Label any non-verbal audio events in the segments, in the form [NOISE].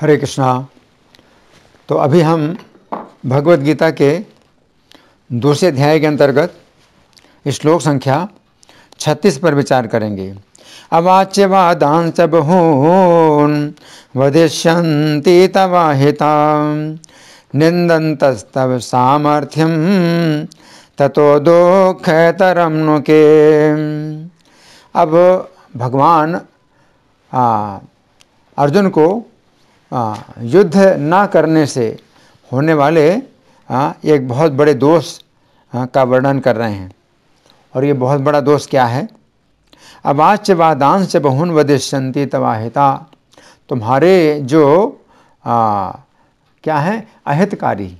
हरे कृष्णा तो अभी हम भगवत गीता के दूसरे अध्याय के अंतर्गत श्लोक संख्या 36 पर विचार करेंगे अवाच्य वादान सब होन तवाहिता निंदंतस्तव सामर्थ्यम ततो दुखतरम नुके अब भगवान आ, अर्जुन को युद्ध ना करने से होने वाले एक बहुत बड़े दोष का वर्णन कर रहे हैं और ये बहुत बड़ा दोष क्या है अवाच्य वादांश बहुन वदिष्यंती तवाहिता तुम्हारे जो आ, क्या है अहितकारी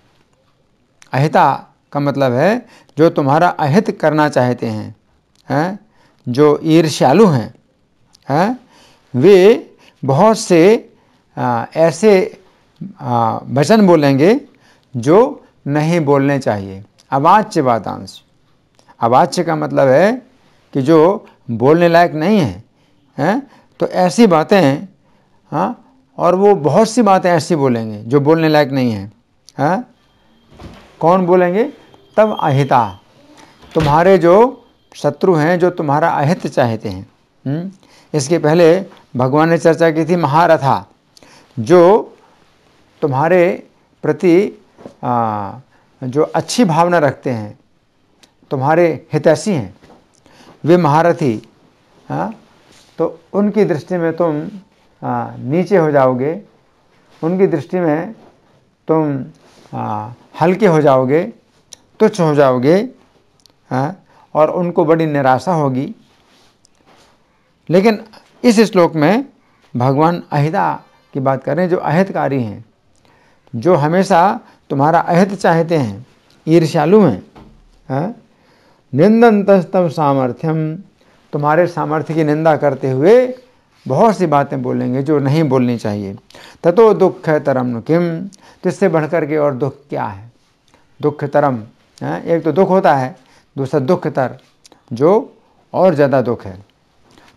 अहिता का मतलब है जो तुम्हारा अहित करना चाहते हैं हैं जो ईर्ष्यालु हैं हैं वे बहुत से आ, ऐसे वचन बोलेंगे जो नहीं बोलने चाहिए अवाच्य वातांश अवाच्य का मतलब है कि जो बोलने लायक नहीं है है? तो ऐसी बातें हा? और वो बहुत सी बातें ऐसी बोलेंगे जो बोलने लायक नहीं है हैं हाँ? कौन बोलेंगे तब अहिता तुम्हारे जो शत्रु हैं जो तुम्हारा अहित चाहते हैं हु? हम्म? इसके पहले भगवान ने चर्चा की थी महारथा जो तुम्हारे प्रति आ, जो अच्छी भावना रखते हैं तुम्हारे हितैषी हैं वे महारथी हाँ तो उनकी दृष्टि में तुम आ, नीचे हो जाओगे उनकी दृष्टि में तुम हल्के हो जाओगे तुच्छ हो जाओगे हाँ और उनको बड़ी निराशा होगी लेकिन इस श्लोक में भगवान अहिदा की बात कर रहे हैं जो अहतकारी हैं जो हमेशा तुम्हारा अहत चाहते हैं ईर्ष्यालु हैं है? हाँ? निंदनतस्तम सामर्थ्यम तुम्हारे सामर्थ्य की निंदा करते हुए बहुत सी बातें बोलेंगे जो नहीं बोलनी चाहिए ततो दुख है तरम किम तो इससे बढ़कर के और दुख क्या है दुख तरम है हाँ? एक तो दुख होता है दूसरा दुख तर जो और ज़्यादा दुख है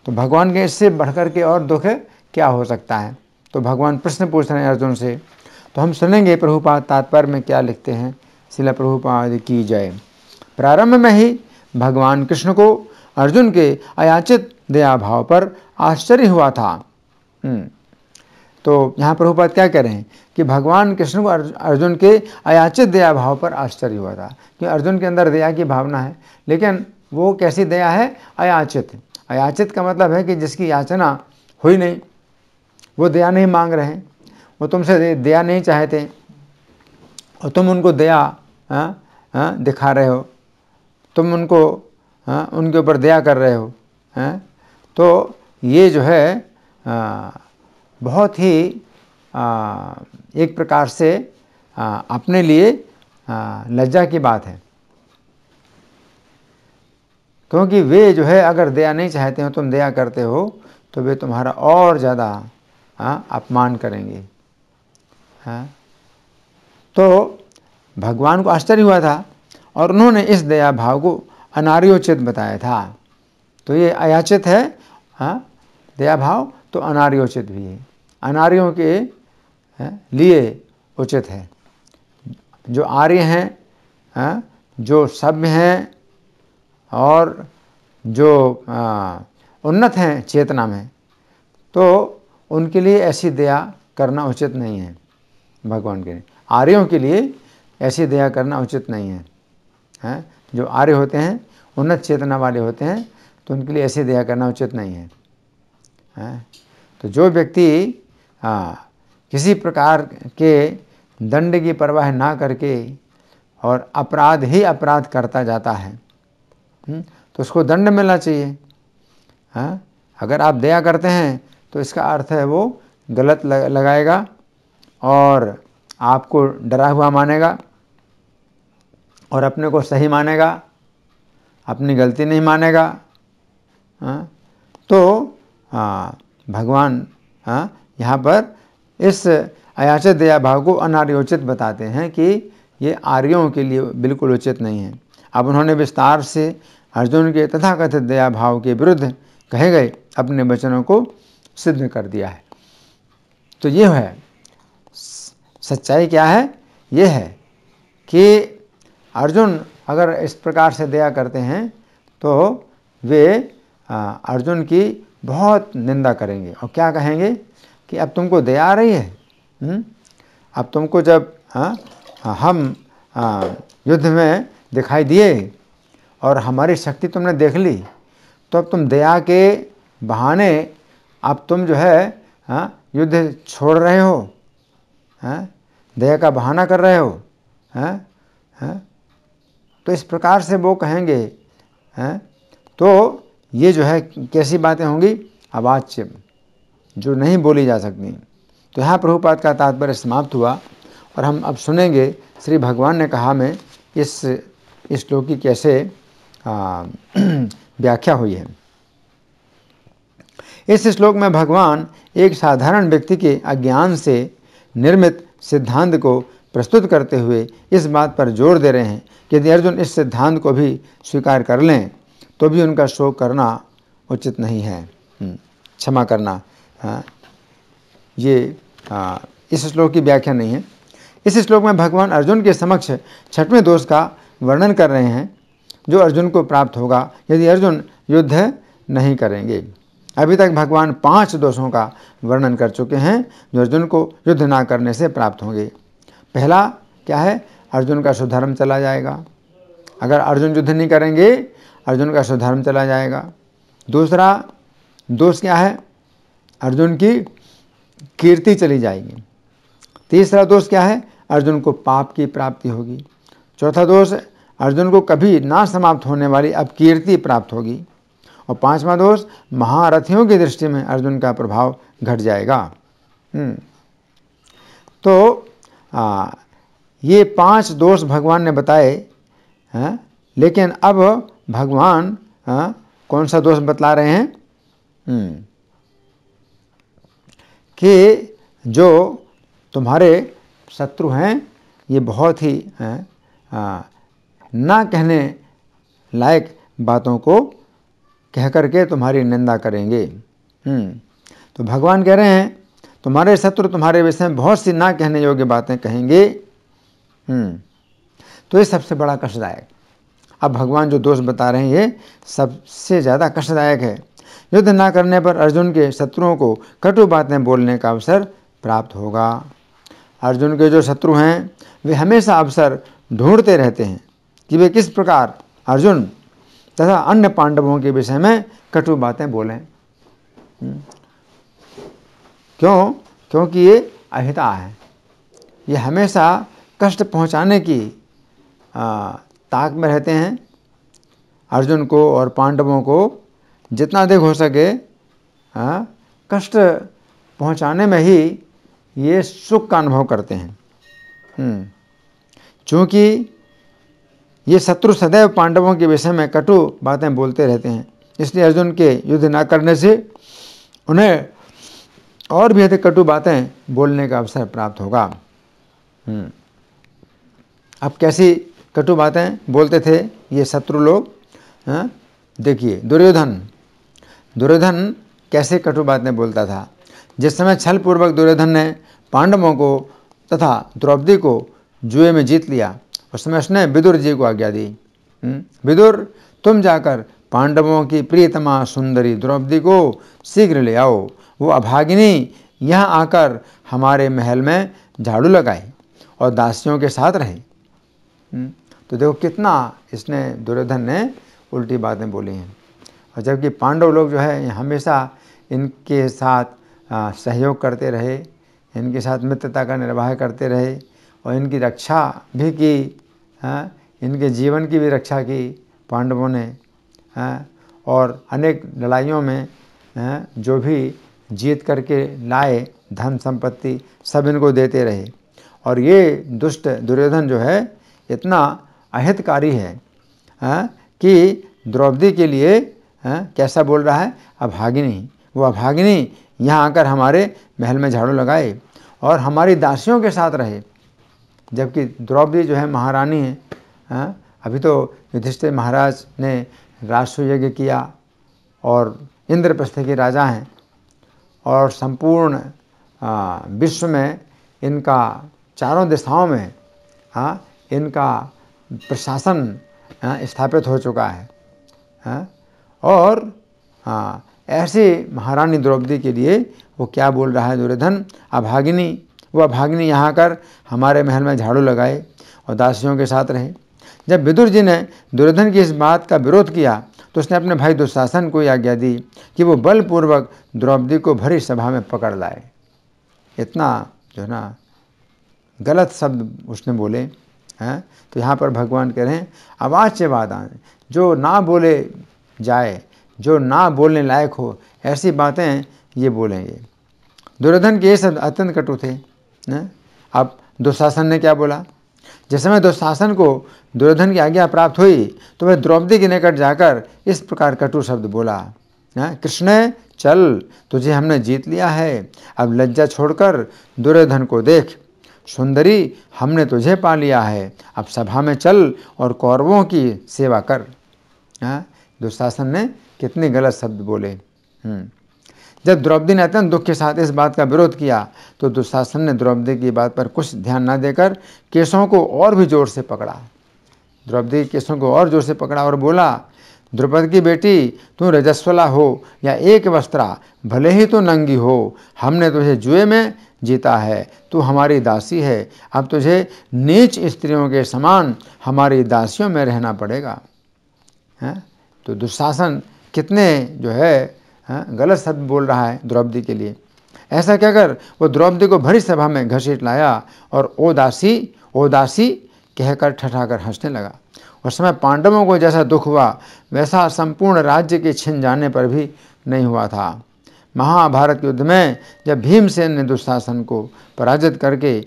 तो भगवान के इससे बढ़कर के और दुख क्या हो सकता है तो भगवान प्रश्न पूछ रहे हैं अर्जुन से तो हम सुनेंगे प्रभुपाद तात्पर्य में क्या लिखते हैं शिला प्रभुपाद की जय प्रारंभ में ही भगवान कृष्ण को अर्जुन के अयाचित दया भाव पर आश्चर्य हुआ था हम्म। तो यहाँ प्रभुपाद क्या कह रहे हैं कि भगवान कृष्ण को अर्जुन के अयाचित दया भाव पर आश्चर्य हुआ था कि अर्जुन के अंदर दया की भावना है लेकिन वो कैसी दया है अयाचित अयाचित का मतलब है कि जिसकी याचना हुई नहीं वो दया नहीं मांग रहे हैं वो तुमसे दया नहीं चाहते और तुम उनको दया आ, हाँ, आ, हाँ, दिखा रहे हो तुम उनको आ, हाँ, उनके ऊपर दया कर रहे हो आ, तो ये जो है आ, बहुत ही आ, एक प्रकार से आ, अपने लिए आ, लज्जा की बात है क्योंकि वे जो है अगर दया नहीं चाहते हो तुम दया करते हो तो वे तुम्हारा और ज़्यादा हाँ, अपमान करेंगे हाँ तो भगवान को आश्चर्य हुआ था और उन्होंने इस दया भाव को अनार्योचित बताया था तो ये अयाचित है हाँ दया भाव तो अनार्योचित भी है अनार्यों के हाँ, लिए उचित है जो आर्य हैं हाँ, जो सभ्य हैं और जो आ, उन्नत हैं चेतना में तो उनके लिए ऐसी दया करना उचित नहीं है भगवान के लिए आर्यों के लिए ऐसी दया करना उचित नहीं है हैं जो आर्य होते हैं उन्नत चेतना वाले होते हैं तो उनके लिए ऐसी दया करना उचित नहीं है हैं तो जो व्यक्ति किसी प्रकार के दंड की परवाह ना करके और अपराध ही अपराध करता जाता है हम्म, तो उसको दंड मिलना चाहिए हैं अगर आप दया करते हैं तो इसका अर्थ है वो गलत लगाएगा और आपको डरा हुआ मानेगा और अपने को सही मानेगा अपनी गलती नहीं मानेगा हाँ, तो हाँ, भगवान हाँ, यहाँ पर इस अयाचित दया भाव को अनार्योचित बताते हैं कि ये आर्यों के लिए बिल्कुल उचित नहीं है अब उन्होंने विस्तार से अर्जुन के तथाकथित दया भाव के विरुद्ध कहे गए अपने वचनों को सिद्ध कर दिया है तो ये है सच्चाई क्या है ये है कि अर्जुन अगर इस प्रकार से दया करते हैं तो वे अर्जुन की बहुत निंदा करेंगे और क्या कहेंगे कि अब तुमको दया आ रही है हुँ? हम्म? अब तुमको जब हम आ, युद्ध में दिखाई दिए और हमारी शक्ति तुमने देख ली तो अब तुम दया के बहाने अब तुम जो है हाँ युद्ध छोड़ रहे हो हैं हाँ, दया का बहाना कर रहे हो हैं हाँ, हैं हाँ, तो इस प्रकार से वो कहेंगे हैं तो ये जो है कैसी बातें होंगी अवाच्य जो नहीं बोली जा सकती तो यहाँ प्रभुपाद का तात्पर्य समाप्त हुआ और हम अब सुनेंगे श्री भगवान ने कहा मैं इस श्लोक की कैसे [CLEARS THROAT] व्याख्या हुई है इस श्लोक में भगवान एक साधारण व्यक्ति के अज्ञान से निर्मित सिद्धांत को प्रस्तुत करते हुए इस बात पर जोर दे रहे हैं कि यदि अर्जुन इस सिद्धांत को भी स्वीकार कर लें तो भी उनका शोक करना उचित नहीं है हम्म, क्षमा करना ये इस श्लोक की व्याख्या नहीं है इस श्लोक में भगवान अर्जुन के समक्ष छठवें दोष का वर्णन कर रहे हैं जो अर्जुन को प्राप्त होगा यदि अर्जुन युद्ध नहीं करेंगे अभी तक भगवान पांच दोषों का वर्णन कर चुके हैं जो अर्जुन को युद्ध ना करने से प्राप्त होंगे पहला क्या है अर्जुन का सुधर्म चला जाएगा अगर अर्जुन युद्ध नहीं करेंगे अर्जुन का सुधर्म चला जाएगा दूसरा दोष क्या है अर्जुन की कीर्ति चली जाएगी तीसरा दोष क्या है अर्जुन को पाप की प्राप्ति होगी चौथा दोष अर्जुन को कभी ना समाप्त होने वाली अब कीर्ति प्राप्त होगी और पांचवा दोष महारथियों की दृष्टि में अर्जुन का प्रभाव घट जाएगा हम्म। तो आ, ये पांच दोष भगवान ने बताए हैं लेकिन अब भगवान आ, कौन सा दोष बतला रहे हैं हम्म। कि जो तुम्हारे शत्रु हैं ये बहुत ही आ, ना कहने लायक बातों को कह करके तुम्हारी निंदा करेंगे हम्म, तो भगवान कह रहे हैं तुम्हारे शत्रु तुम्हारे विषय में बहुत सी ना कहने योग्य बातें कहेंगे हम्म, तो ये सबसे बड़ा कष्टदायक अब भगवान जो दोष बता रहे हैं ये सबसे ज़्यादा कष्टदायक है युद्ध ना करने पर अर्जुन के शत्रुओं को कटु बातें बोलने का अवसर प्राप्त होगा अर्जुन के जो शत्रु हैं वे हमेशा अवसर ढूंढते रहते हैं कि वे किस प्रकार अर्जुन तथा अन्य पांडवों के विषय में कटु बातें बोलें हम्म। क्यों क्योंकि ये अहिता है ये हमेशा कष्ट पहुंचाने की ताक में रहते हैं अर्जुन को और पांडवों को जितना अधिक हो सके आ, कष्ट पहुंचाने में ही ये सुख का अनुभव करते हैं हम्म। चूँकि ये शत्रु सदैव पांडवों के विषय में कटु बातें बोलते रहते हैं इसलिए अर्जुन के युद्ध ना करने से उन्हें और भी अधिक कटु बातें बोलने का अवसर प्राप्त होगा हम्म। अब कैसी कटु बातें बोलते थे ये शत्रु लोग हाँ, देखिए दुर्योधन दुर्योधन कैसे कटु बातें बोलता था जिस समय छल पूर्वक दुर्योधन ने पांडवों को तथा द्रौपदी को जुए में जीत लिया समस्त उसने विदुर जी को आज्ञा दी हम्म? विदुर तुम जाकर पांडवों की प्रियतमा सुंदरी द्रौपदी को शीघ्र ले आओ वो अभागिनी यहाँ आकर हमारे महल में झाड़ू लगाए और दासियों के साथ रहे हम्म? तो देखो कितना इसने दुर्योधन ने उल्टी बातें बोली हैं और जबकि पांडव लोग जो है हमेशा इनके साथ सहयोग करते रहे इनके साथ मित्रता का निर्वाह करते रहे और इनकी रक्षा भी की हैं हाँ, इनके जीवन की भी रक्षा की पांडवों ने हैं हाँ, और अनेक लड़ाइयों में हैं हाँ, जो भी जीत करके लाए धन संपत्ति सब इनको देते रहे और ये दुष्ट दुर्योधन जो है इतना अहितकारी है हैं कि द्रौपदी के लिए हैं कैसा बोल रहा है अभागिनी वो अभागिनी यहाँ आकर हमारे महल में झाड़ू लगाए और हमारी दासियों के साथ रहे जबकि द्रौपदी जो है महारानी है हाँ? अभी तो युधिष्ठिर महाराज ने राष्ट्र यज्ञ किया और इंद्रप्रस्थ के राजा हैं और संपूर्ण विश्व में इनका चारों दिशाओं में हाँ इनका प्रशासन हाँ, स्थापित हो चुका है हाँ और ऐसी हाँ, ऐसे महारानी द्रौपदी के लिए वो क्या बोल रहा है दुर्योधन अभागिनी वह भाग्नि यहाँ कर हमारे महल में झाड़ू लगाए और दासियों के साथ रहे जब विदुर जी ने दुर्योधन की इस बात का विरोध किया तो उसने अपने भाई दुशासन को आज्ञा दी कि वो बलपूर्वक द्रौपदी को भरी सभा में पकड़ लाए इतना जो है ना गलत शब्द उसने बोले हैं तो यहाँ पर भगवान कह रहे हैं आवाज से वादान जो ना बोले जाए जो ना बोलने लायक हो ऐसी बातें ये बोलेंगे दुर्योधन के ये शब्द अत्यंत कटु थे अब दुशासन ने क्या बोला जैसे मैं दुशासन को दुर्योधन की आज्ञा प्राप्त हुई तो वह द्रौपदी के निकट जाकर इस प्रकार कटु शब्द बोला ना कृष्ण चल तुझे हमने जीत लिया है अब लज्जा छोड़कर दुर्योधन को देख सुंदरी हमने तुझे पा लिया है अब सभा में चल और कौरवों की सेवा कर दुशासन ने कितने गलत शब्द बोले हम्म। जब द्रौपदी ने अत्यंत दुख के साथ इस बात का विरोध किया तो दुशासन ने द्रौपदी की बात पर कुछ ध्यान न देकर केसों को और भी जोर से पकड़ा द्रौपदी केसों को और जोर से पकड़ा और बोला द्रौपदी की बेटी तू रजस्वला हो या एक वस्त्रा भले ही तो नंगी हो हमने तुझे जुए में जीता है तू हमारी दासी है अब तुझे नीच स्त्रियों के समान हमारी दासियों में रहना पड़ेगा है हाँ? तो दुशासन कितने जो है हाँ गलत शब्द बोल रहा है द्रौपदी के लिए ऐसा कहकर वो द्रौपदी को भरी सभा में घसीट लाया और ओ दासी ओ दासी कहकर ठठाकर हंसने लगा उस समय पांडवों को जैसा दुख हुआ वैसा संपूर्ण राज्य के छिन जाने पर भी नहीं हुआ था महाभारत युद्ध में जब भीमसेन ने दुशासन को पराजित करके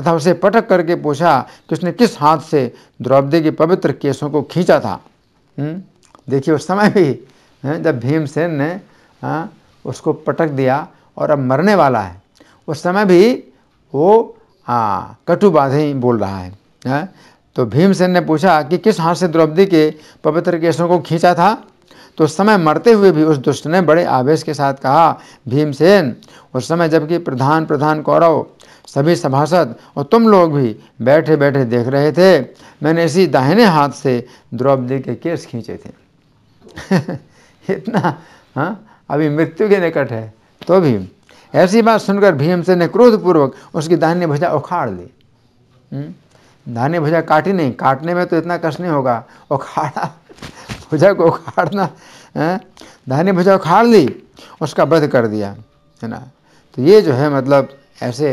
तथा उसे पटक करके पूछा कि उसने किस हाथ से द्रौपदी के पवित्र केसों को खींचा था हम्म, देखिए उस समय भी हाँ, जब भीमसेन ने हाँ उसको पटक दिया और अब मरने वाला है उस समय भी वो हाँ कटु बाधे ही बोल रहा है हाँ? तो भीमसेन ने पूछा कि किस हाथ से द्रौपदी के पवित्र केशों को खींचा था तो उस समय मरते हुए भी उस दुष्ट ने बड़े आवेश के साथ कहा भीमसेन उस समय जबकि प्रधान प्रधान कौरव सभी सभासद और तुम लोग भी बैठे बैठे देख रहे थे मैंने इसी दाहिने हाथ से द्रौपदी के केस खींचे थे [LAUGHS] इतना हाँ अभी मृत्यु के निकट है तो भी ऐसी बात सुनकर भीमसेन ने क्रोधपूर्वक उसकी धान्य भुजा उखाड़ ली धान्य हम्म? भुजा काटी नहीं काटने में तो इतना कष्ट नहीं होगा उखाड़ा भुजा को उखाड़ना धान्य हाँ? भुजा उखाड़ ली उसका वध कर दिया है ना तो ये जो है मतलब ऐसे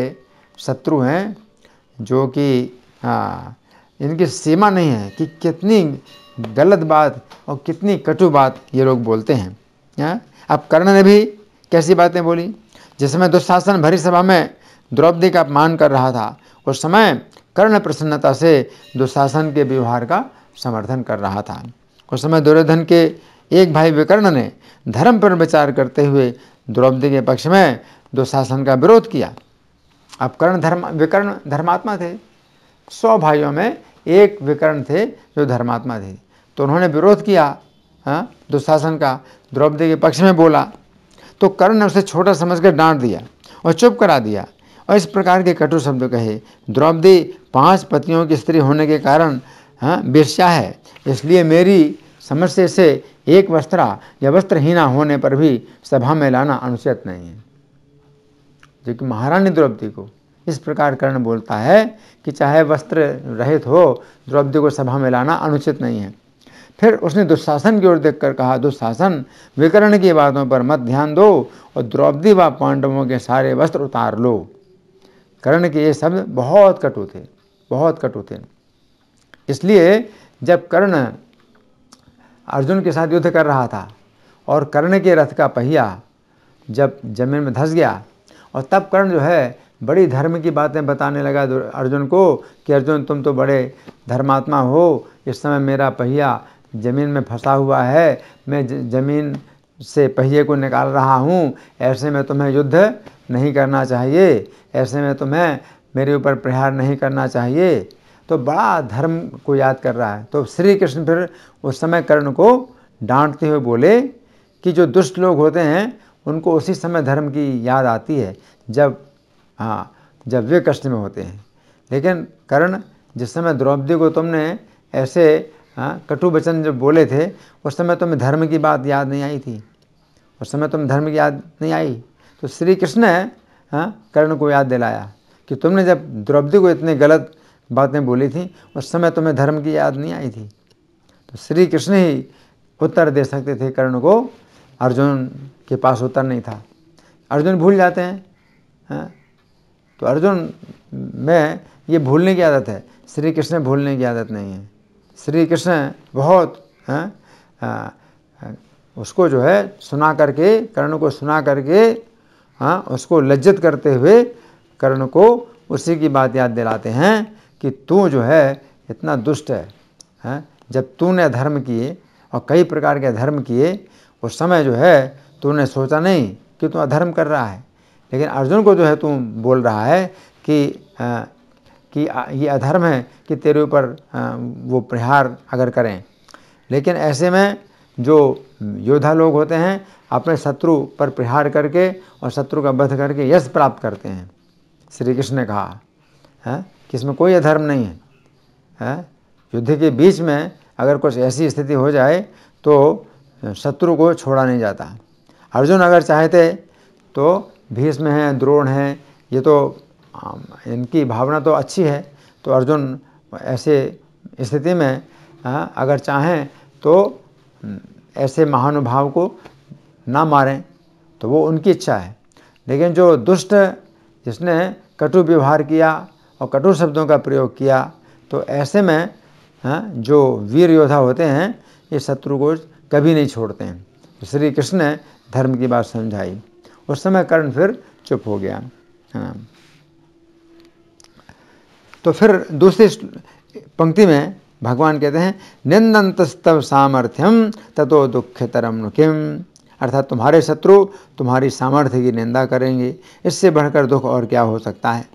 शत्रु हैं जो कि हाँ इनकी सीमा नहीं है कि कितनी गलत बात और कितनी कटु बात ये लोग बोलते हैं है? हाँ? अब कर्ण ने भी कैसी बातें बोली जिस समय दुशासन भरी सभा में द्रौपदी का अपमान कर रहा था उस समय कर्ण प्रसन्नता से दुशासन के व्यवहार का समर्थन कर रहा था उस समय दुर्योधन के एक भाई विकर्ण ने धर्म पर विचार करते हुए द्रौपदी के पक्ष में दुशासन का विरोध किया अब कर्ण धर्म विकर्ण धर्मात्मा थे सौ भाइयों में एक विकर्ण थे जो धर्मात्मा थे तो उन्होंने विरोध किया हाँ दुशासन का द्रौपदी के पक्ष में बोला तो कर्ण ने उसे छोटा समझकर डांट दिया और चुप करा दिया और इस प्रकार के कटु शब्द कहे द्रौपदी पांच पतियों की स्त्री होने के कारण हाँ बिरसा है इसलिए मेरी समझ से इसे एक वस्त्रा या वस्त्रहीना होने पर भी सभा में लाना अनुचित नहीं है जो कि महारानी द्रौपदी को इस प्रकार कर्ण बोलता है कि चाहे वस्त्र रहित हो द्रौपदी को सभा में लाना अनुचित नहीं है फिर उसने दुशासन की ओर देखकर कहा दुशासन विकर्ण की बातों पर मत ध्यान दो और द्रौपदी व पांडवों के सारे वस्त्र उतार लो कर्ण के ये शब्द बहुत कटु थे बहुत कटु थे इसलिए जब कर्ण अर्जुन के साथ युद्ध कर रहा था और कर्ण के रथ का पहिया जब जमीन में धंस गया और तब कर्ण जो है बड़ी धर्म की बातें बताने लगा अर्जुन को कि अर्जुन तुम तो बड़े धर्मात्मा हो इस समय मेरा पहिया ज़मीन में फंसा हुआ है मैं ज़मीन से पहिए को निकाल रहा हूँ ऐसे में तुम्हें युद्ध नहीं करना चाहिए ऐसे में तुम्हें मेरे ऊपर प्रहार नहीं करना चाहिए तो बड़ा धर्म को याद कर रहा है तो श्री कृष्ण फिर उस समय कर्ण को डांटते हुए बोले कि जो दुष्ट लोग होते हैं उनको उसी समय धर्म की याद आती है जब हाँ जब वे कष्ट में होते हैं लेकिन कर्ण जिस समय द्रौपदी को तुमने ऐसे हाँ कटु वचन जब बोले थे उस समय तुम्हें धर्म की बात याद नहीं आई थी उस समय तुम धर्म की याद नहीं आई तो श्री कृष्ण ने हाँ कर्ण को याद दिलाया कि तुमने जब द्रौपदी को इतनी गलत बातें बोली थी उस समय तुम्हें धर्म की याद नहीं आई थी तो श्री कृष्ण ही उत्तर दे सकते थे कर्ण को अर्जुन के पास उत्तर नहीं था अर्जुन भूल जाते हैं हाँ तो अर्जुन में ये भूलने की आदत है श्री कृष्ण भूलने की आदत नहीं है श्री कृष्ण बहुत हैं उसको जो है सुना करके कर्ण को सुना करके हाँ उसको लज्जित करते हुए कर्ण को उसी की बात याद दिलाते हैं कि तू जो है इतना दुष्ट है हैं जब तूने धर्म किए और कई प्रकार के धर्म किए उस समय जो है तूने सोचा नहीं कि तू अधर्म कर रहा है लेकिन अर्जुन को जो है तू बोल रहा है कि कि ये अधर्म है कि तेरे ऊपर वो प्रहार अगर करें लेकिन ऐसे में जो योद्धा लोग होते हैं अपने शत्रु पर प्रहार करके और शत्रु का वध करके यश प्राप्त करते हैं श्री कृष्ण ने कहा है हाँ, कि इसमें कोई अधर्म नहीं है, है? हाँ, युद्ध के बीच में अगर कुछ ऐसी स्थिति हो जाए तो शत्रु को छोड़ा नहीं जाता अर्जुन अगर चाहते तो भीष्म हैं द्रोण हैं ये तो इनकी भावना तो अच्छी है तो अर्जुन ऐसे स्थिति में अगर चाहें तो हम्म, ऐसे महानुभाव को ना मारें तो वो उनकी इच्छा है लेकिन जो दुष्ट जिसने कटु व्यवहार किया और कटु शब्दों का प्रयोग किया तो ऐसे में जो वीर योद्धा होते हैं ये शत्रु को कभी नहीं छोड़ते हैं तो श्री कृष्ण ने धर्म की बात समझाई उस समय कर्ण फिर चुप हो गया है हाँ। ना तो फिर दूसरी पंक्ति में भगवान कहते हैं निंदंतस्तव सामर्थ्यम ततो दुखतरम किम अर्थात तुम्हारे शत्रु तुम्हारी सामर्थ्य की निंदा करेंगे इससे बढ़कर दुख और क्या हो सकता है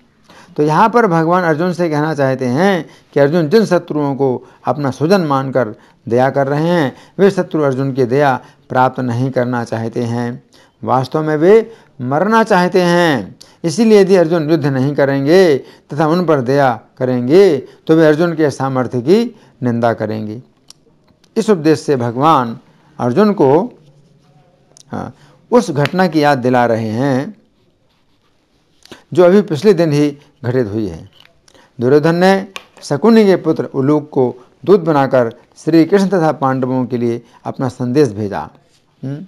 तो यहाँ पर भगवान अर्जुन से कहना चाहते हैं कि अर्जुन जिन शत्रुओं को अपना सुजन मानकर दया कर रहे हैं वे शत्रु अर्जुन की दया प्राप्त नहीं करना चाहते हैं वास्तव में वे मरना चाहते हैं इसीलिए यदि अर्जुन युद्ध नहीं करेंगे तथा उन पर दया करेंगे तो वे अर्जुन के सामर्थ्य की निंदा करेंगे इस उपदेश से भगवान अर्जुन को हाँ, उस घटना की याद दिला रहे हैं जो अभी पिछले दिन ही घटित हुई है दुर्योधन ने शकुनि के पुत्र उलूक को दूध बनाकर श्री कृष्ण तथा पांडवों के लिए अपना संदेश भेजा हुँ? हम्म,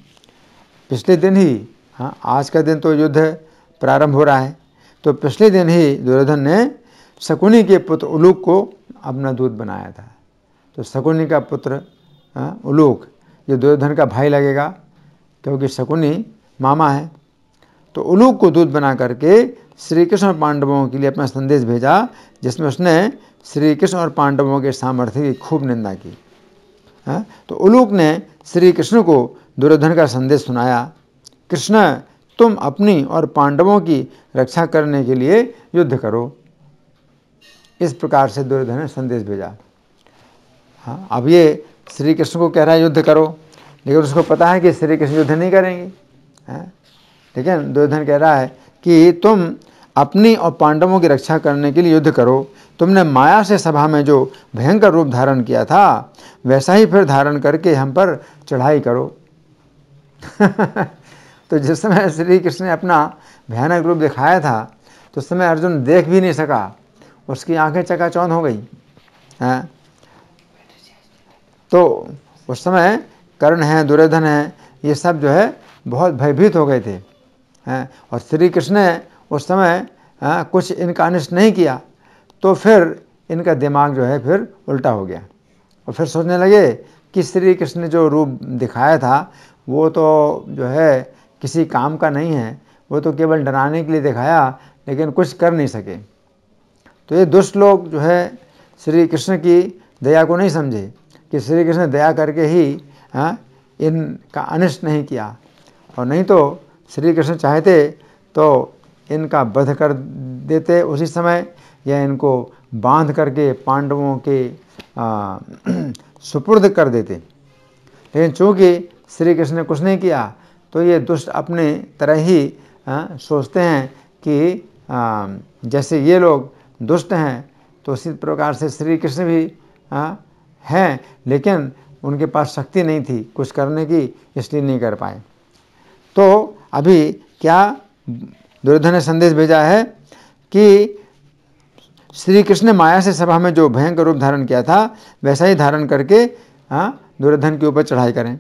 पिछले दिन ही हाँ आज का दिन तो युद्ध प्रारंभ हो रहा है तो पिछले दिन ही दुर्योधन ने शकुनी के पुत्र उलूक को अपना दूत बनाया था तो शकुनी का पुत्र हाँ, उलूक ये दुर्योधन का भाई लगेगा क्योंकि शकुनी मामा है तो उलूक को दूत बना करके श्री कृष्ण पांडवों के लिए अपना संदेश भेजा जिसमें उसने श्री कृष्ण और पांडवों के सामर्थ्य की खूब निंदा की है हाँ, तो उलूक ने श्री कृष्ण को दुर्योधन का संदेश सुनाया कृष्ण तुम अपनी और पांडवों की रक्षा करने के लिए युद्ध करो इस प्रकार से दुर्योधन ने संदेश भेजा हाँ अब ये श्री कृष्ण को कह रहा है युद्ध करो लेकिन उसको पता है कि श्री कृष्ण युद्ध नहीं करेंगे हैं हाँ, लेकिन दुर्योधन कह रहा है कि तुम अपनी और पांडवों की रक्षा करने के लिए युद्ध करो तुमने माया से सभा में जो भयंकर रूप धारण किया था वैसा ही फिर धारण करके हम पर चढ़ाई करो [LAUGHS] तो जिस समय श्री कृष्ण ने अपना भयानक रूप दिखाया था तो उस समय अर्जुन देख भी नहीं सका उसकी आंखें चकाचौंध हो गई हैं हाँ। तो उस समय कर्ण हैं दुर्योधन हैं ये सब जो है बहुत भयभीत हो गए थे हैं हाँ। और श्री कृष्ण ने उस समय आ, हाँ, कुछ इनका अनिष्ट नहीं किया तो फिर इनका दिमाग जो है फिर उल्टा हो गया और फिर सोचने लगे कि श्री कृष्ण ने जो रूप दिखाया था वो तो जो है किसी काम का नहीं है वो तो केवल डराने के लिए दिखाया लेकिन कुछ कर नहीं सके तो ये दुष्ट लोग जो है श्री कृष्ण की दया को नहीं समझे कि श्री कृष्ण दया करके ही इन हाँ, इनका अनिष्ट नहीं किया और नहीं तो श्री कृष्ण चाहते तो इनका वध कर देते उसी समय या इनको बांध करके पांडवों के आ, [CLEARS THROAT] सुपुर्द कर देते लेकिन चूँकि श्री कृष्ण ने कुछ नहीं किया तो ये दुष्ट अपने तरह ही आ, हाँ, सोचते हैं कि आ, जैसे ये लोग दुष्ट हैं तो उसी प्रकार से श्री कृष्ण भी हैं लेकिन उनके पास शक्ति नहीं थी कुछ करने की इसलिए नहीं कर पाए तो अभी क्या दुर्योधन ने संदेश भेजा है कि श्री कृष्ण ने माया से सभा में जो भयंकर रूप धारण किया था वैसा ही धारण करके हाँ, दुर्योधन के ऊपर चढ़ाई करें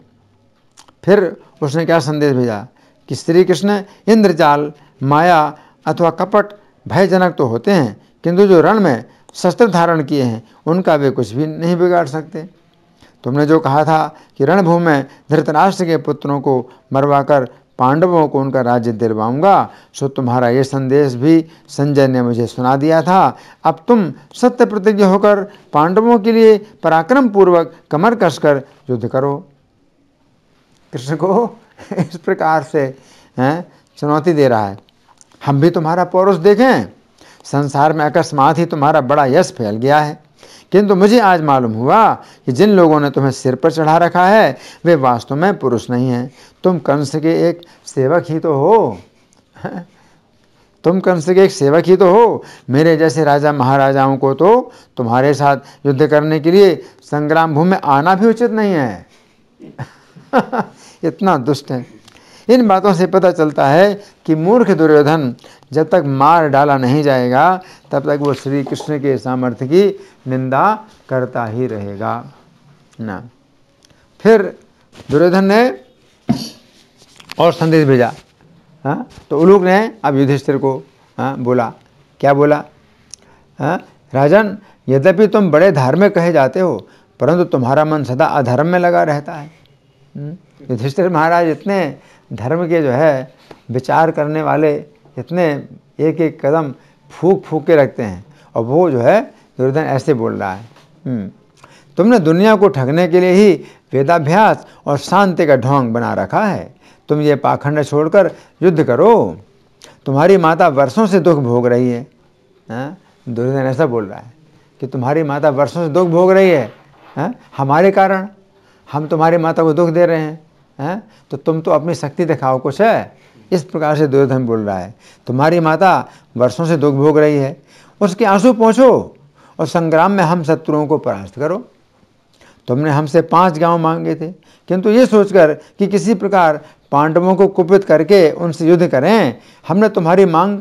फिर उसने क्या संदेश भेजा कि श्री कृष्ण इंद्रजाल माया अथवा कपट भयजनक तो होते हैं किंतु जो रण में शस्त्र धारण किए हैं उनका वे कुछ भी नहीं बिगाड़ सकते तुमने जो कहा था कि रणभूमि में धृतराष्ट्र के पुत्रों को मरवाकर पांडवों को उनका राज्य दिलवाऊंगा सो तुम्हारा ये संदेश भी संजय ने मुझे सुना दिया था अब तुम सत्य प्रतिज्ञ होकर पांडवों के लिए पराक्रम पूर्वक कमर कसकर युद्ध करो कृष्ण को [LAUGHS] इस प्रकार से हैं चुनौती दे रहा है हम भी तुम्हारा पौरुष देखें संसार में अकस्मात ही तुम्हारा बड़ा यश फैल गया है किंतु मुझे आज मालूम हुआ कि जिन लोगों ने तुम्हें सिर पर चढ़ा रखा है वे वास्तव में पुरुष नहीं हैं तुम कंस के एक सेवक ही तो हो [LAUGHS] तुम कंस के एक सेवक ही तो हो मेरे जैसे राजा महाराजाओं को तो तुम्हारे साथ युद्ध करने के लिए संग्राम भूमि आना भी उचित नहीं है [LAUGHS] [LAUGHS] इतना दुष्ट है इन बातों से पता चलता है कि मूर्ख दुर्योधन जब तक मार डाला नहीं जाएगा तब तक वो श्री कृष्ण के सामर्थ्य की निंदा करता ही रहेगा ना फिर दुर्योधन ने और संदेश भेजा हाँ तो उलूक ने अब युधिष्ठिर को हाँ बोला क्या बोला हाँ राजन यद्यपि तुम बड़े धार्मिक कहे जाते हो परंतु तुम्हारा मन सदा अधर्म में लगा रहता है हम्म? युधिष्ठिर महाराज इतने धर्म के जो है विचार करने वाले इतने एक एक कदम फूक फूक के रखते हैं और वो जो है दुर्योधन ऐसे बोल रहा है हम्म, तुमने दुनिया को ठगने के लिए ही वेदाभ्यास और शांति का ढोंग बना रखा है तुम ये पाखंड छोड़कर युद्ध करो तुम्हारी माता वर्षों से दुख भोग रही है हाँ? दुर्योधन ऐसा बोल रहा है कि तुम्हारी माता वर्षों से दुख भोग रही है, है? हाँ? हमारे कारण हम तुम्हारी माता को दुख दे रहे हैं है? तो तुम तो अपनी शक्ति दिखाओ कुछ है इस प्रकार से दुर्योधन बोल रहा है तुम्हारी माता वर्षों से दुख भोग रही है उसके आंसू पहुँचो और संग्राम में हम शत्रुओं को परास्त करो तुमने हमसे पांच गांव मांगे थे किंतु ये सोचकर कि किसी प्रकार पांडवों को कुपित करके उनसे युद्ध करें हमने तुम्हारी मांग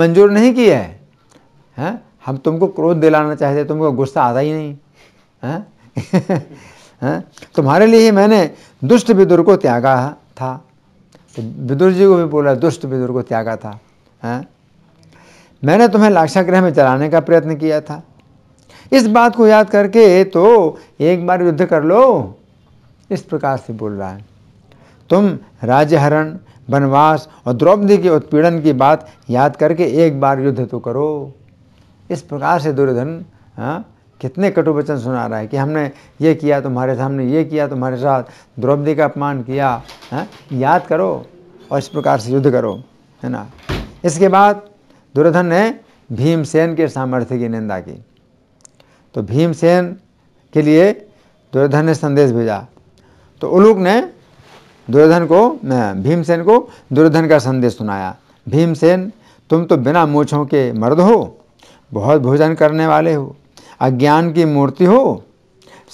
मंजूर नहीं की है हम तुमको क्रोध दिलाना चाहते तुमको गुस्सा आता ही नहीं [LAUGHS] हैं तुम्हारे लिए ही मैंने दुष्ट विदुर को त्यागा था तो विदुर जी को भी बोला दुष्ट विदुर को त्यागा था हैं मैंने तुम्हें लाक्षाग्रह में चलाने का प्रयत्न किया था इस बात को याद करके तो एक बार युद्ध कर लो इस प्रकार से बोल रहा है तुम राजहरण वनवास और द्रौपदी के उत्पीड़न की बात याद करके एक बार युद्ध तो करो इस प्रकार से दुर्योधन हाँ कितने कटु वचन सुना रहा है कि हमने ये किया तुम्हारे सामने ये किया तुम्हारे साथ द्रौपदी का अपमान किया है हाँ? याद करो और इस प्रकार से युद्ध करो है ना इसके बाद दुर्योधन ने भीमसेन के सामर्थ्य की निंदा की तो भीमसेन के लिए दुर्योधन ने संदेश भेजा तो उलूक ने दुर्योधन को भीमसेन को दुर्योधन का संदेश सुनाया भीमसेन तुम तो बिना मूछों के मर्द हो बहुत भोजन करने वाले हो अज्ञान की मूर्ति हो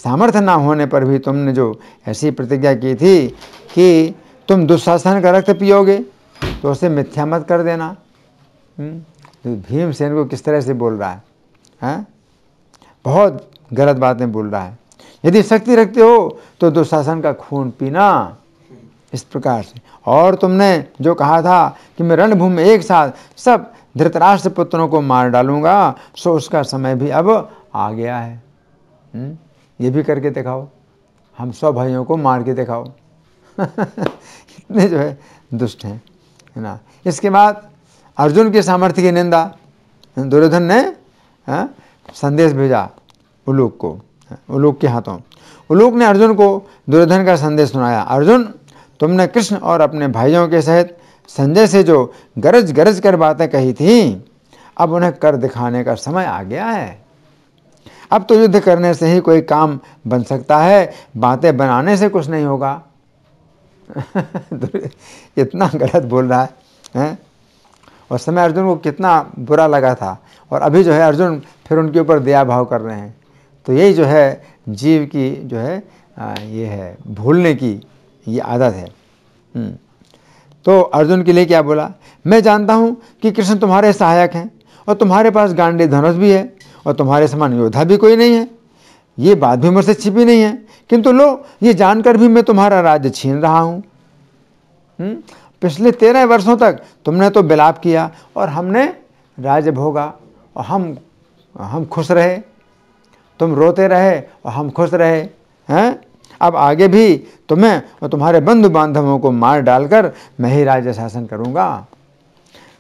सामर्थ्य ना होने पर भी तुमने जो ऐसी प्रतिज्ञा की थी कि तुम दुशासन का रक्त पियोगे तो उसे मिथ्या मत कर देना हम्म, तो भीमसेन को किस तरह से बोल रहा है हैं हाँ? बहुत गलत बातें बोल रहा है यदि शक्ति रखते हो तो दुशासन का खून पीना इस प्रकार से और तुमने जो कहा था कि मैं रणभूमि एक साथ सब धृतराष्ट्र पुत्रों को मार डालूंगा सो उसका समय भी अब आ गया है हुँ? हम्म? ये भी करके दिखाओ हम सब भाइयों को मार के दिखाओ [LAUGHS] इतने जो है दुष्ट हैं है ना इसके बाद अर्जुन के सामर्थ्य की निंदा दुर्योधन ने हाँ, संदेश भेजा उलूक को हाँ, उलूक के हाथों उलूक ने अर्जुन को दुर्योधन का संदेश सुनाया अर्जुन तुमने कृष्ण और अपने भाइयों के सहित संजय से जो गरज गरज कर बातें कही थी अब उन्हें कर दिखाने का समय आ गया है अब तो युद्ध करने से ही कोई काम बन सकता है बातें बनाने से कुछ नहीं होगा [LAUGHS] तो इतना गलत बोल रहा है, हैं उस समय अर्जुन को कितना बुरा लगा था और अभी जो है अर्जुन फिर उनके ऊपर दया भाव कर रहे हैं तो यही जो है जीव की जो है आ, ये है भूलने की ये आदत है हम्म। तो अर्जुन के लिए क्या बोला मैं जानता हूँ कि कृष्ण तुम्हारे सहायक हैं और तुम्हारे पास गांडी धनुष भी है और तुम्हारे समान योद्धा भी कोई नहीं है ये बात भी मुझसे छिपी नहीं है किंतु लो ये जानकर भी मैं तुम्हारा राज्य छीन रहा हूँ हम्म? पिछले तेरह वर्षों तक तुमने तो बिलाप किया और हमने राज्य भोगा और हम हम खुश रहे तुम रोते रहे और हम खुश रहे हैं अब आगे भी तुम्हें और तुम्हारे बंधु बांधवों को मार डालकर मैं ही राज्य शासन करूँगा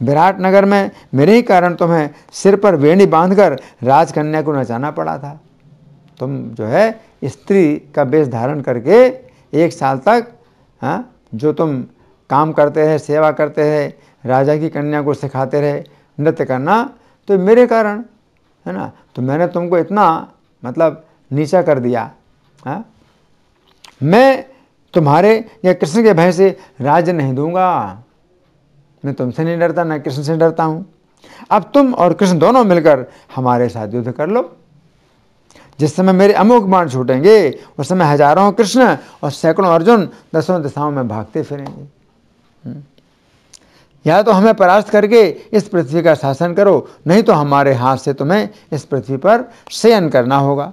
विराट नगर में मेरे ही कारण तुम्हें सिर पर वेणी बांधकर राजकन्या को नचाना पड़ा था तुम जो है स्त्री का वेश धारण करके एक साल तक हाँ जो तुम काम करते हैं सेवा करते हैं राजा की कन्या को सिखाते रहे नृत्य करना तो मेरे कारण है ना तो मैंने तुमको इतना मतलब नीचा कर दिया है हाँ? मैं तुम्हारे या कृष्ण के भय से राज्य नहीं दूंगा मैं तुमसे नहीं डरता ना कृष्ण से डरता हूँ अब तुम और कृष्ण दोनों मिलकर हमारे साथ युद्ध कर लो जिस समय मेरे अमोक बाण छूटेंगे उस समय हजारों कृष्ण और सैकड़ों अर्जुन दसों दिशाओं में भागते फिरेंगे हम्म। या तो हमें परास्त करके इस पृथ्वी का शासन करो नहीं तो हमारे हाथ से तुम्हें इस पृथ्वी पर शयन करना होगा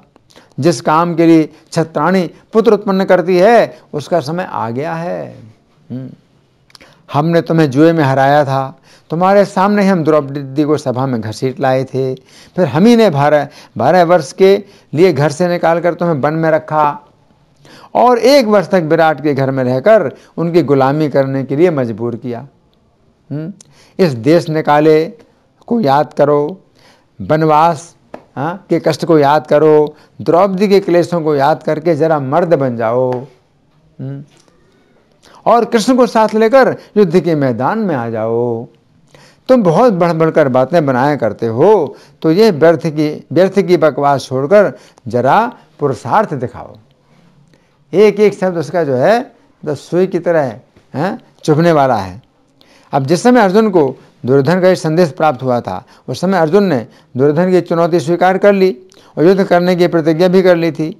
जिस काम के लिए छत्राणी पुत्र उत्पन्न करती है उसका समय आ गया है हम्म। हमने तुम्हें जुए में हराया था तुम्हारे सामने हम द्रौपदी को सभा में घसीट लाए थे फिर हम ही ने बारह बारह वर्ष के लिए घर से निकाल कर तुम्हें वन में रखा और एक वर्ष तक विराट के घर में रहकर उनकी गुलामी करने के लिए मजबूर किया हम्म, इस देश निकाले को याद करो वनवास हाँ, के कष्ट को याद करो द्रौपदी के क्लेशों को याद करके ज़रा मर्द बन जाओ हम्म, और कृष्ण को साथ लेकर युद्ध के मैदान में आ जाओ तुम बहुत बढ़ बढ़कर बातें बनाया करते हो तो ये व्यर्थ की व्यर्थ की बकवास छोड़कर जरा पुरुषार्थ दिखाओ एक एक शब्द उसका जो है दस मतलब सुई की तरह है, चुभने वाला है अब जिस समय अर्जुन को दुर्योधन का एक संदेश प्राप्त हुआ था उस समय अर्जुन ने दुर्योधन की चुनौती स्वीकार कर ली और युद्ध करने की प्रतिज्ञा भी कर ली थी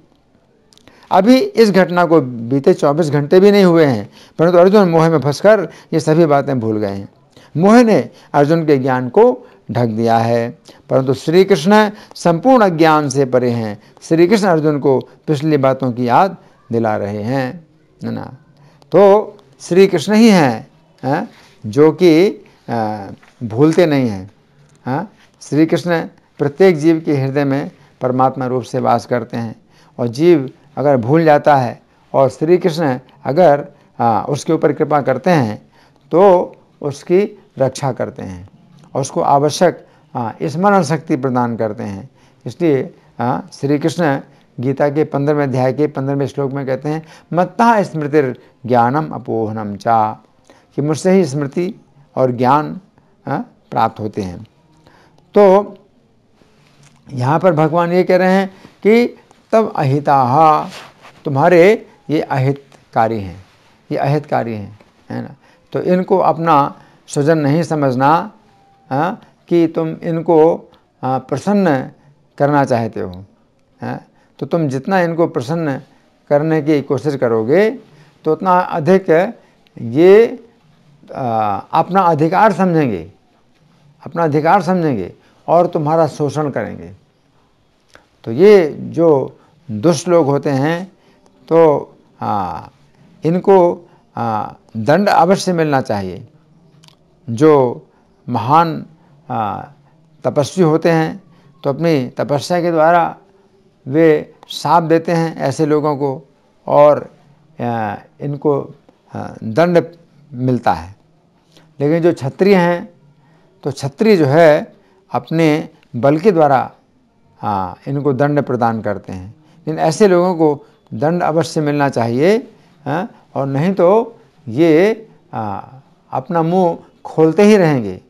अभी इस घटना को बीते 24 घंटे भी नहीं हुए हैं परंतु तो अर्जुन मोह में फंसकर ये सभी बातें भूल गए हैं मोह ने अर्जुन के ज्ञान को ढक दिया है परंतु तो श्री कृष्ण संपूर्ण ज्ञान से परे हैं श्री कृष्ण अर्जुन को पिछली बातों की याद दिला रहे हैं है ना तो श्री कृष्ण ही हैं है? जो कि भूलते नहीं हैं हाँ? श्री कृष्ण प्रत्येक जीव के हृदय में परमात्मा रूप से वास करते हैं और जीव अगर भूल जाता है और श्री कृष्ण अगर आ, उसके ऊपर कृपा करते हैं तो उसकी रक्षा करते हैं और उसको आवश्यक स्मरण शक्ति प्रदान करते हैं इसलिए श्री कृष्ण गीता के पंद्रहवें अध्याय के पंद्रहवें श्लोक में कहते हैं मत्ता स्मृतिर ज्ञानम अपोहनम चा कि मुझसे ही स्मृति और ज्ञान प्राप्त होते हैं तो यहाँ पर भगवान ये कह रहे हैं कि तब अहिता तुम्हारे ये अहितकारी हैं ये अहितकारी हैं है ना तो इनको अपना स्वजन नहीं समझना आ, हाँ, कि तुम इनको हाँ, प्रसन्न करना चाहते हो आ, हाँ? तो तुम जितना इनको प्रसन्न करने की कोशिश करोगे तो उतना अधिक ये आ, अपना अधिकार समझेंगे अपना अधिकार समझेंगे और तुम्हारा शोषण करेंगे तो ये जो दुष्ट लोग होते हैं तो आ, हाँ, इनको आ, दंड अवश्य मिलना चाहिए जो महान आ, तपस्वी होते हैं तो अपनी तपस्या के द्वारा वे साप देते हैं ऐसे लोगों को और आ, इनको दंड मिलता है लेकिन जो छत्री हैं तो छत्री जो है अपने बल के द्वारा आ, हाँ, इनको दंड प्रदान करते हैं इन ऐसे लोगों को दंड अवश्य मिलना चाहिए हाँ? और नहीं तो ये आ, अपना मुंह खोलते ही रहेंगे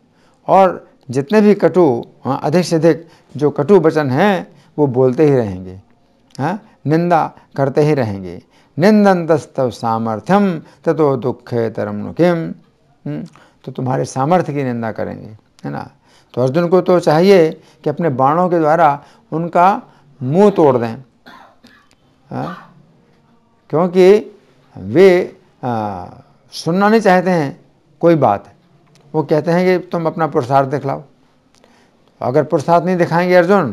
और जितने भी कटु हाँ, अधिक से अधिक जो कटु वचन हैं वो बोलते ही रहेंगे हाँ? निंदा करते ही रहेंगे निंदनतस्तव सामर्थ्यम ततो है तरम किम तो तुम्हारे सामर्थ्य की निंदा करेंगे है ना तो अर्जुन को तो चाहिए कि अपने बाणों के द्वारा उनका मुंह तोड़ दें हाँ? क्योंकि वे आ, सुनना नहीं चाहते हैं कोई बात वो कहते हैं कि तुम अपना पुरुषार्थ दिखलाओ अगर पुरुषार्थ नहीं दिखाएंगे अर्जुन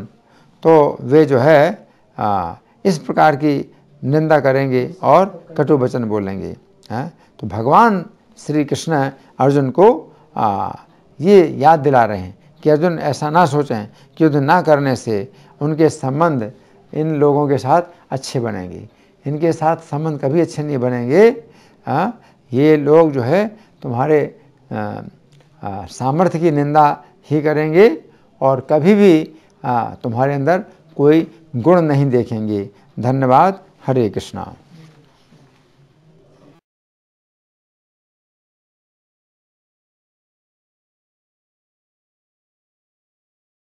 तो वे जो है आ, इस प्रकार की निंदा करेंगे और कटु वचन बोलेंगे हैं हाँ? तो भगवान श्री कृष्ण अर्जुन को आ, ये याद दिला रहे हैं कि अर्जुन ऐसा ना सोचें कि युद्ध ना करने से उनके संबंध इन लोगों के साथ अच्छे बनेंगे इनके साथ संबंध कभी अच्छे नहीं बनेंगे आ, हाँ, ये लोग जो है तुम्हारे सामर्थ्य की निंदा ही करेंगे और कभी भी आ, तुम्हारे अंदर कोई गुण नहीं देखेंगे धन्यवाद हरे कृष्णा